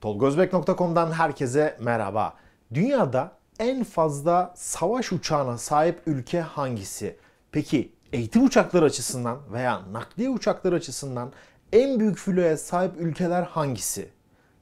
Tolgozbek.com'dan herkese merhaba. Dünyada en fazla savaş uçağına sahip ülke hangisi? Peki eğitim uçakları açısından veya nakliye uçakları açısından en büyük filoya sahip ülkeler hangisi?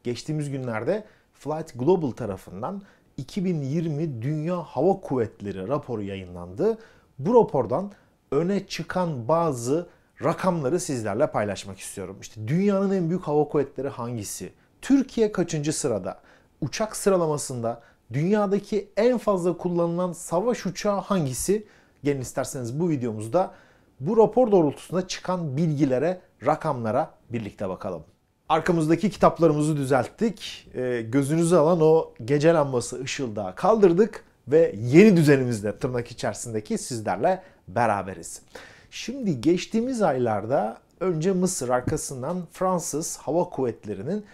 Geçtiğimiz günlerde Flight Global tarafından 2020 Dünya Hava Kuvvetleri raporu yayınlandı. Bu rapordan öne çıkan bazı rakamları sizlerle paylaşmak istiyorum. İşte dünyanın en büyük hava kuvvetleri hangisi? Türkiye kaçıncı sırada? Uçak sıralamasında dünyadaki en fazla kullanılan savaş uçağı hangisi? Gelin isterseniz bu videomuzda bu rapor doğrultusunda çıkan bilgilere, rakamlara birlikte bakalım. Arkamızdaki kitaplarımızı düzelttik. E, gözünüzü alan o gece lambası ışıldağı kaldırdık ve yeni düzenimizde tırnak içerisindeki sizlerle beraberiz. Şimdi geçtiğimiz aylarda önce Mısır arkasından Fransız Hava Kuvvetleri'nin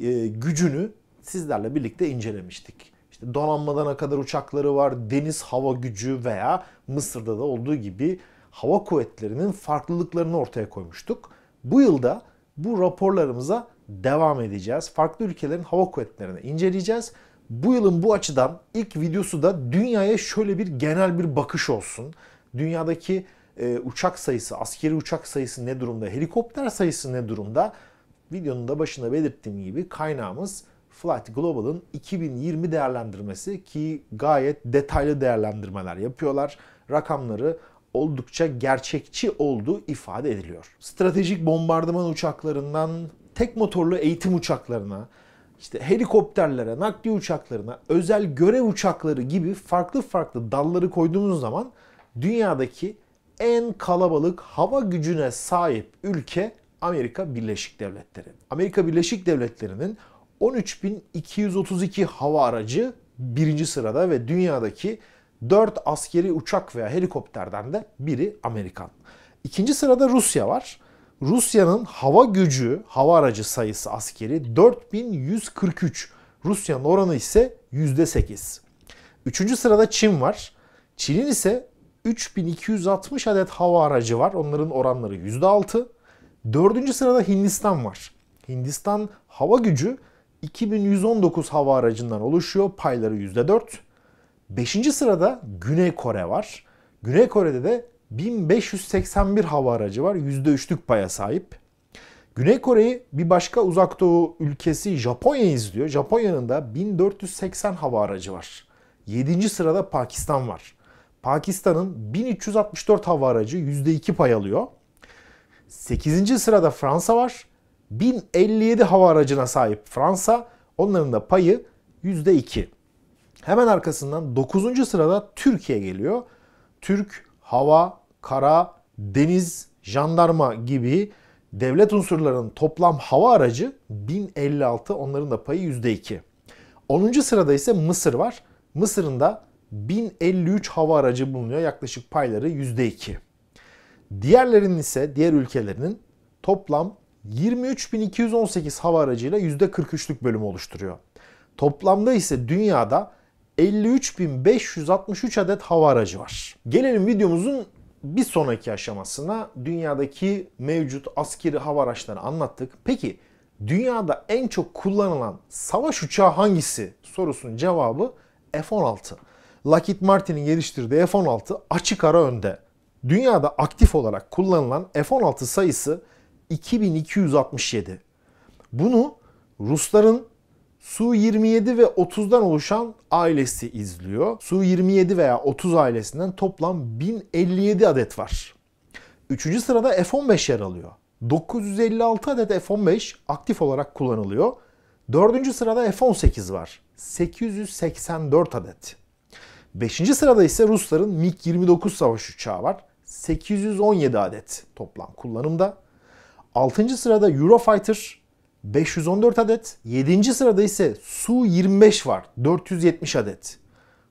e, gücünü sizlerle birlikte incelemiştik. İşte donanmadana kadar uçakları var, deniz hava gücü veya Mısır'da da olduğu gibi hava kuvvetlerinin farklılıklarını ortaya koymuştuk. Bu yılda bu raporlarımıza devam edeceğiz. Farklı ülkelerin hava kuvvetlerini inceleyeceğiz. Bu yılın bu açıdan ilk videosu da dünyaya şöyle bir genel bir bakış olsun. Dünyadaki e, uçak sayısı, askeri uçak sayısı ne durumda, helikopter sayısı ne durumda videonun da başında belirttiğim gibi kaynağımız Flight Global'ın 2020 değerlendirmesi ki gayet detaylı değerlendirmeler yapıyorlar. Rakamları oldukça gerçekçi olduğu ifade ediliyor. Stratejik bombardıman uçaklarından tek motorlu eğitim uçaklarına, işte helikopterlere, nakliye uçaklarına, özel görev uçakları gibi farklı farklı dalları koyduğumuz zaman dünyadaki en kalabalık hava gücüne sahip ülke Amerika Birleşik Devletleri. Amerika Birleşik Devletleri'nin 13.232 hava aracı birinci sırada ve dünyadaki 4 askeri uçak veya helikopterden de biri Amerikan. İkinci sırada Rusya var. Rusya'nın hava gücü, hava aracı sayısı askeri 4143. Rusya'nın oranı ise %8. Üçüncü sırada Çin var. Çin'in ise 3260 adet hava aracı var. Onların oranları %6. Dördüncü sırada Hindistan var. Hindistan hava gücü 2119 hava aracından oluşuyor. Payları %4. Beşinci sırada Güney Kore var. Güney Kore'de de 1581 hava aracı var. %3'lük paya sahip. Güney Kore'yi bir başka uzak doğu ülkesi Japonya izliyor. Japonya'nın da 1480 hava aracı var. 7. sırada Pakistan var. Pakistan'ın 1364 hava aracı %2 pay alıyor. 8. sırada Fransa var. 1057 hava aracına sahip Fransa. Onların da payı %2. Hemen arkasından 9. sırada Türkiye geliyor. Türk, hava, kara, deniz, jandarma gibi devlet unsurlarının toplam hava aracı 1056. Onların da payı %2. 10. sırada ise Mısır var. Mısır'ın da 1053 hava aracı bulunuyor. Yaklaşık payları %2. Diğerlerinin ise diğer ülkelerinin toplam 23.218 hava aracıyla %43'lük bölümü oluşturuyor. Toplamda ise dünyada 53.563 adet hava aracı var. Gelelim videomuzun bir sonraki aşamasına dünyadaki mevcut askeri hava araçlarını anlattık. Peki dünyada en çok kullanılan savaş uçağı hangisi sorusunun cevabı F-16. Lockheed Martin'in geliştirdiği F-16 açık ara önde. Dünyada aktif olarak kullanılan F-16 sayısı 2267. Bunu Rusların Su-27 ve 30'dan oluşan ailesi izliyor. Su-27 veya 30 ailesinden toplam 1057 adet var. Üçüncü sırada F-15 yer alıyor. 956 adet F-15 aktif olarak kullanılıyor. Dördüncü sırada F-18 var. 884 adet. Beşinci sırada ise Rusların MiG-29 savaş uçağı var. 817 adet toplam kullanımda. 6. sırada Eurofighter 514 adet. 7. sırada ise Su-25 var 470 adet.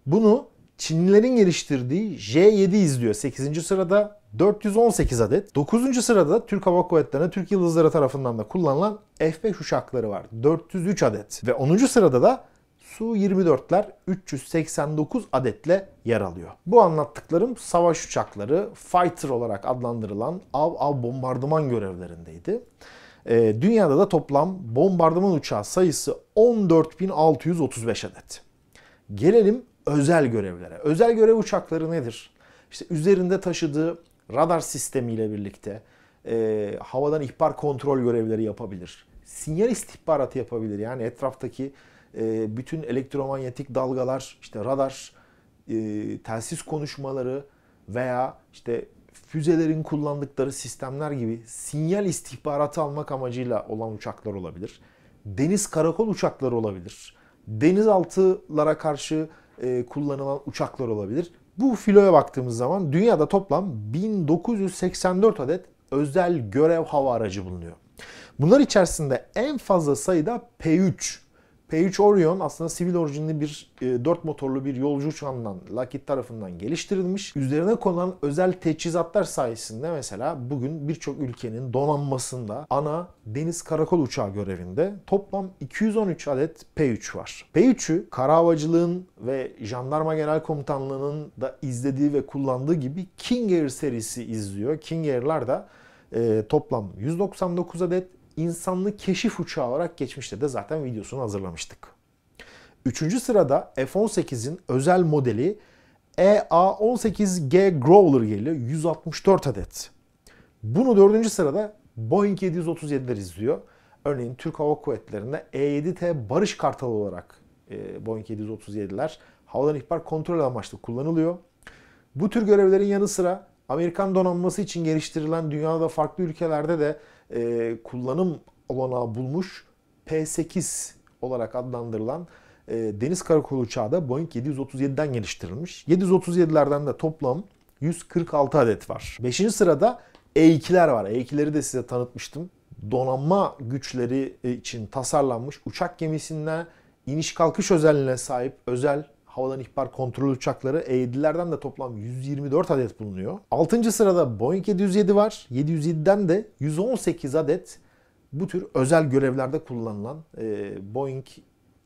Bunu Çinlilerin geliştirdiği J7 izliyor 8. sırada 418 adet. 9. sırada Türk Hava Kuvvetleri'ne Türk Yıldızları tarafından da kullanılan F-5 uçakları var 403 adet. Ve 10. sırada da Su-24'ler 389 adetle yer alıyor. Bu anlattıklarım savaş uçakları, fighter olarak adlandırılan av av bombardıman görevlerindeydi. E, dünyada da toplam bombardıman uçağı sayısı 14.635 adet. Gelelim özel görevlere. Özel görev uçakları nedir? İşte üzerinde taşıdığı radar sistemiyle birlikte e, havadan ihbar kontrol görevleri yapabilir. Sinyal istihbaratı yapabilir. Yani etraftaki ee, bütün elektromanyetik dalgalar, işte radar, e, telsiz konuşmaları veya işte füzelerin kullandıkları sistemler gibi sinyal istihbaratı almak amacıyla olan uçaklar olabilir. Deniz karakol uçakları olabilir. Denizaltılara karşı e, kullanılan uçaklar olabilir. Bu filoya baktığımız zaman dünyada toplam 1984 adet özel görev hava aracı bulunuyor. Bunlar içerisinde en fazla sayıda P3 P3 Orion aslında sivil orijinli bir e, 4 motorlu bir yolcu uçağından Lockheed tarafından geliştirilmiş. Üzerine konulan özel teçhizatlar sayesinde mesela bugün birçok ülkenin donanmasında ana deniz karakol uçağı görevinde toplam 213 adet P3 var. P3'ü kara havacılığın ve jandarma genel komutanlığının da izlediği ve kullandığı gibi King Air serisi izliyor. King Air'lar da e, toplam 199 adet insanlı keşif uçağı olarak geçmişte de zaten videosunu hazırlamıştık. Üçüncü sırada F-18'in özel modeli EA-18G Growler geliyor. 164 adet. Bunu dördüncü sırada Boeing 737'ler izliyor. Örneğin Türk Hava Kuvvetleri'nde E-7T Barış Kartalı olarak e, Boeing 737'ler havadan ihbar kontrol amaçlı kullanılıyor. Bu tür görevlerin yanı sıra Amerikan donanması için geliştirilen dünyada farklı ülkelerde de e, kullanım olanağı bulmuş P8 olarak adlandırılan e, deniz karakolu uçağı da Boeing 737'den geliştirilmiş. 737'lerden de toplam 146 adet var. 5. sırada E2'ler var. E2'leri de size tanıtmıştım. Donanma güçleri e, için tasarlanmış uçak gemisinden iniş kalkış özelliğine sahip özel havadan ihbar kontrol uçakları E7'lerden de toplam 124 adet bulunuyor. 6. sırada Boeing 707 var. 707'den de 118 adet bu tür özel görevlerde kullanılan e, Boeing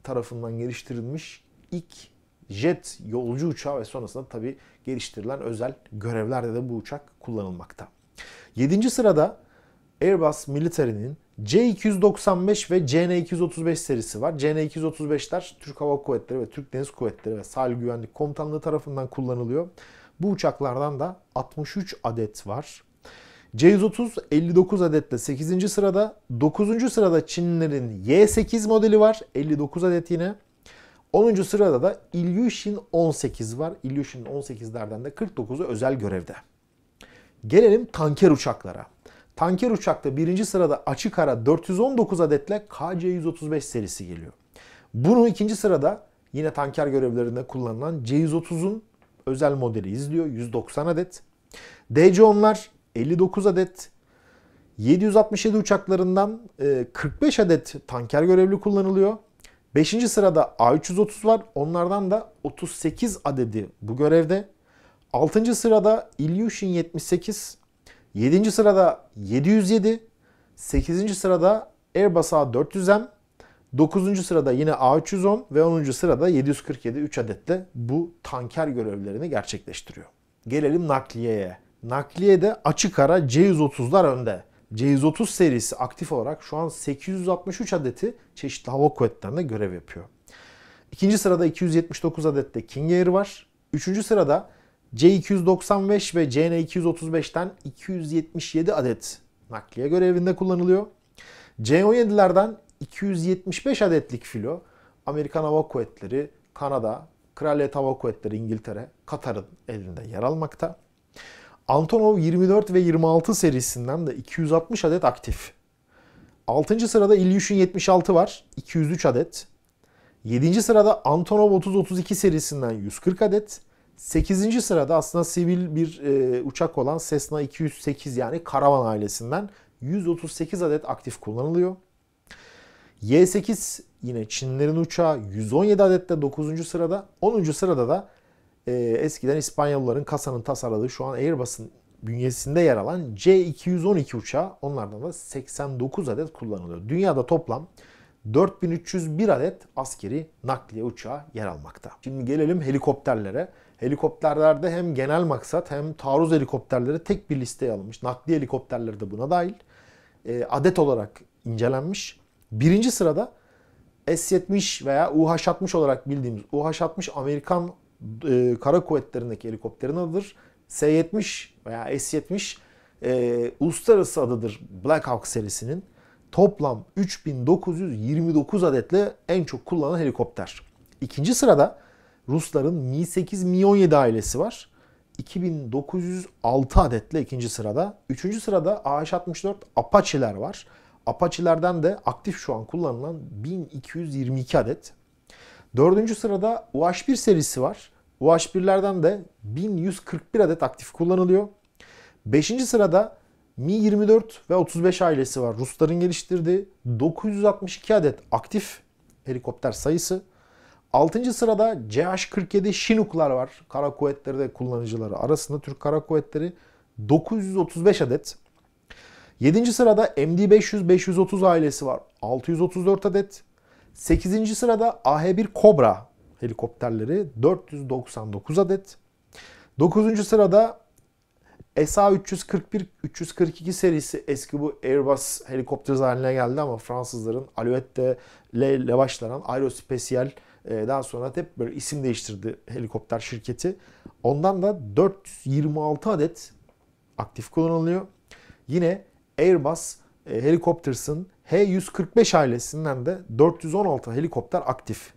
tarafından geliştirilmiş ilk jet yolcu uçağı ve sonrasında tabi geliştirilen özel görevlerde de bu uçak kullanılmakta. 7. sırada Airbus Military'nin C295 ve CN235 serisi var. CN235'ler Türk Hava Kuvvetleri ve Türk Deniz Kuvvetleri ve Sahil Güvenlik Komutanlığı tarafından kullanılıyor. Bu uçaklardan da 63 adet var. c 30 59 adetle 8. sırada. 9. sırada Çinlilerin Y8 modeli var. 59 adet yine. 10. sırada da Ilyushin 18 var. Ilyushin 18'lerden de 49'u özel görevde. Gelelim tanker uçaklara. Tanker uçakta birinci sırada açık ara 419 adetle KC-135 serisi geliyor. Bunu ikinci sırada yine tanker görevlerinde kullanılan C-130'un özel modeli izliyor. 190 adet. DC-10'lar 59 adet. 767 uçaklarından 45 e, adet tanker görevli kullanılıyor. 5. sırada A330 var. Onlardan da 38 adedi bu görevde. 6. sırada Ilyushin 78, 7. sırada 707, 8. sırada Airbus A400M, 9. sırada yine A310 ve 10. sırada 747 3 adetle bu tanker görevlerini gerçekleştiriyor. Gelelim nakliyeye. Nakliyede açık ara C130'lar önde. C130 serisi aktif olarak şu an 863 adeti çeşitli hava kuvvetlerinde görev yapıyor. İkinci sırada 279 adette King Air var. Üçüncü sırada C295 ve CN235'ten 277 adet nakliye görevinde kullanılıyor. C17'lerden 275 adetlik filo Amerikan Hava Kuvvetleri, Kanada, Kraliyet Hava Kuvvetleri İngiltere, Katar'ın elinde yer almakta. Antonov 24 ve 26 serisinden de 260 adet aktif. 6. sırada Ilyushin 76 var. 203 adet. 7. sırada Antonov 30-32 serisinden 140 adet. 8. sırada aslında sivil bir e, uçak olan Cessna 208 yani karavan ailesinden 138 adet aktif kullanılıyor. Y8 yine Çinlerin uçağı 117 adette 9. sırada. 10. sırada da e, eskiden İspanyolların kasanın tasarladığı şu an Airbus'un bünyesinde yer alan C212 uçağı onlardan da 89 adet kullanılıyor. Dünyada toplam 4301 adet askeri nakliye uçağı yer almakta. Şimdi gelelim helikopterlere. Helikopterlerde hem genel maksat hem taarruz helikopterleri tek bir listeye alınmış. Nakli helikopterleri de buna dahil. E, adet olarak incelenmiş. Birinci sırada S-70 veya UH-60 olarak bildiğimiz UH-60 Amerikan e, kara kuvvetlerindeki helikopterin adıdır. S-70 veya S-70 e, uluslararası adıdır Black Hawk serisinin. Toplam 3929 adetle en çok kullanılan helikopter. İkinci sırada Rusların Mi 8, Mi 17 ailesi var. 2906 adetle ikinci sırada. Üçüncü sırada AH-64 Apache'ler var. Apache'lerden de aktif şu an kullanılan 1222 adet. Dördüncü sırada UH-1 serisi var. UH-1'lerden de 1141 adet aktif kullanılıyor. Beşinci sırada Mi-24 ve 35 ailesi var. Rusların geliştirdiği 962 adet aktif helikopter sayısı. 6. sırada CH-47 Chinook'lar var. Kara kuvvetleri de kullanıcıları arasında Türk Kara Kuvvetleri 935 adet. 7. sırada MD-500 530 ailesi var. 634 adet. 8. sırada AH-1 Cobra helikopterleri 499 adet. 9. sırada SA-341 342 serisi eski bu Airbus helikopter haline geldi ama Fransızların Alouette ile lavaşlanan aerospesiyel ee, daha sonra hep böyle isim değiştirdi helikopter şirketi. Ondan da 426 adet aktif kullanılıyor. Yine Airbus e, Helicopters'ın H145 ailesinden de 416 helikopter aktif.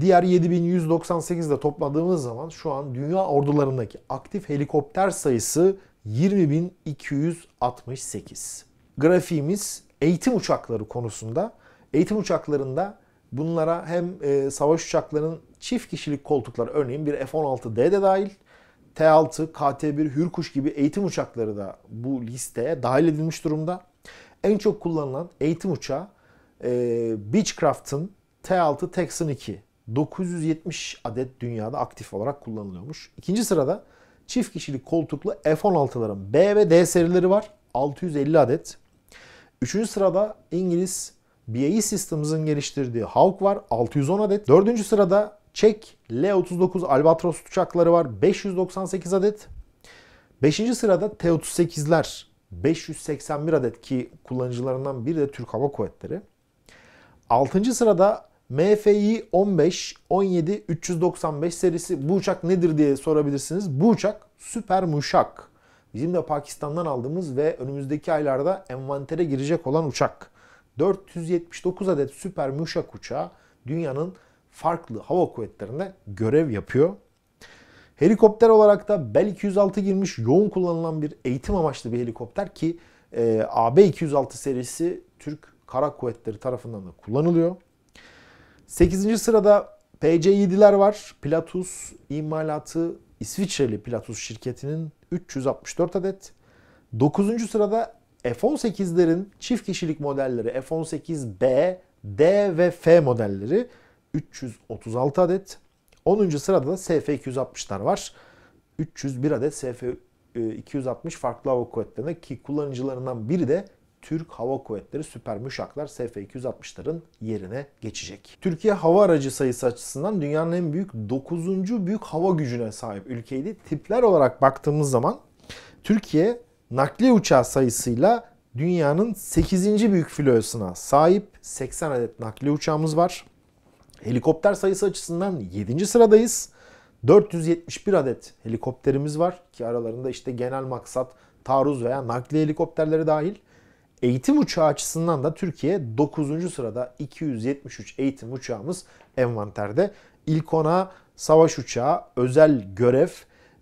Diğer 7198'de topladığımız zaman şu an dünya ordularındaki aktif helikopter sayısı 20268. Grafiğimiz eğitim uçakları konusunda. Eğitim uçaklarında Bunlara hem e, savaş uçaklarının çift kişilik koltukları örneğin bir F-16D de dahil, T-6, KT-1, Hürkuş gibi eğitim uçakları da bu listeye dahil edilmiş durumda. En çok kullanılan eğitim uçağı e, Beechcraft'ın T-6 Texan 2. 970 adet dünyada aktif olarak kullanılıyormuş. İkinci sırada çift kişilik koltuklu F-16'ların B ve D serileri var. 650 adet. Üçüncü sırada İngiliz BAE Systems'ın geliştirdiği Hawk var 610 adet. Dördüncü sırada Çek L-39 Albatros uçakları var 598 adet. Beşinci sırada T-38'ler 581 adet ki kullanıcılarından biri de Türk Hava Kuvvetleri. Altıncı sırada MFI 15 17 395 serisi bu uçak nedir diye sorabilirsiniz. Bu uçak süper muşak. Bizim de Pakistan'dan aldığımız ve önümüzdeki aylarda envantere girecek olan uçak. 479 adet süper müşak uçağı dünyanın farklı hava kuvvetlerinde görev yapıyor. Helikopter olarak da Bell 206 girmiş yoğun kullanılan bir eğitim amaçlı bir helikopter ki e, AB 206 serisi Türk Kara Kuvvetleri tarafından da kullanılıyor. 8. sırada PC-7'ler var. Pilatus imalatı İsviçreli Pilatus şirketinin 364 adet. 9. sırada F-18'lerin çift kişilik modelleri F-18B, D ve F modelleri 336 adet. 10. sırada da SF-260'lar var. 301 adet SF-260 farklı hava kuvvetlerine ki kullanıcılarından biri de Türk Hava Kuvvetleri süper müşaklar SF-260'ların yerine geçecek. Türkiye hava aracı sayısı açısından dünyanın en büyük 9. büyük hava gücüne sahip ülkeydi. Tipler olarak baktığımız zaman Türkiye nakli uçağı sayısıyla dünyanın 8. büyük filosuna sahip 80 adet nakli uçağımız var. Helikopter sayısı açısından 7. sıradayız. 471 adet helikopterimiz var ki aralarında işte genel maksat taarruz veya nakli helikopterleri dahil. Eğitim uçağı açısından da Türkiye 9. sırada 273 eğitim uçağımız envanterde. İlk ona savaş uçağı, özel görev,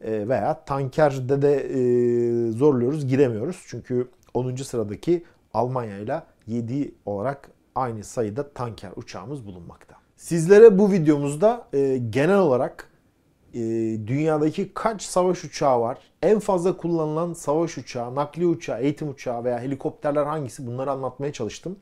e, veya tankerde de e, zorluyoruz, giremiyoruz. Çünkü 10. sıradaki Almanya ile 7 olarak aynı sayıda tanker uçağımız bulunmakta. Sizlere bu videomuzda e, genel olarak dünyadaki kaç savaş uçağı var, en fazla kullanılan savaş uçağı, nakli uçağı, eğitim uçağı veya helikopterler hangisi bunları anlatmaya çalıştım.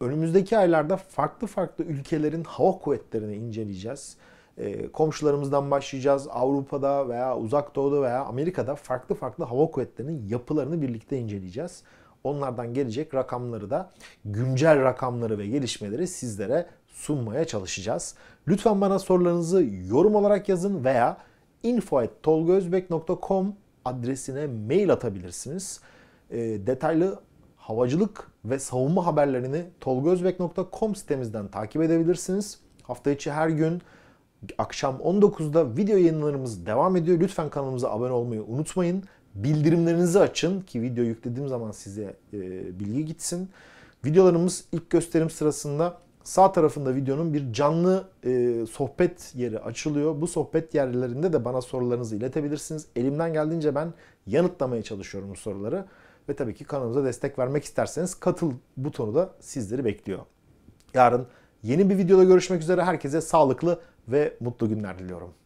Önümüzdeki aylarda farklı farklı ülkelerin hava kuvvetlerini inceleyeceğiz. Ee, komşularımızdan başlayacağız. Avrupa'da veya Uzak Doğu'da veya Amerika'da farklı farklı hava kuvvetlerinin yapılarını birlikte inceleyeceğiz. Onlardan gelecek rakamları da güncel rakamları ve gelişmeleri sizlere sunmaya çalışacağız. Lütfen bana sorularınızı yorum olarak yazın veya info.tolgozbek.com adresine mail atabilirsiniz. E, detaylı havacılık ve savunma haberlerini tolgozbek.com sitemizden takip edebilirsiniz. Hafta içi her gün akşam 19'da video yayınlarımız devam ediyor. Lütfen kanalımıza abone olmayı unutmayın. Bildirimlerinizi açın ki video yüklediğim zaman size e, bilgi gitsin. Videolarımız ilk gösterim sırasında sağ tarafında videonun bir canlı e, sohbet yeri açılıyor. Bu sohbet yerlerinde de bana sorularınızı iletebilirsiniz. Elimden geldiğince ben yanıtlamaya çalışıyorum bu soruları. Ve tabii ki kanalımıza destek vermek isterseniz katıl butonu da sizleri bekliyor. Yarın yeni bir videoda görüşmek üzere. Herkese sağlıklı, ve mutlu günler diliyorum.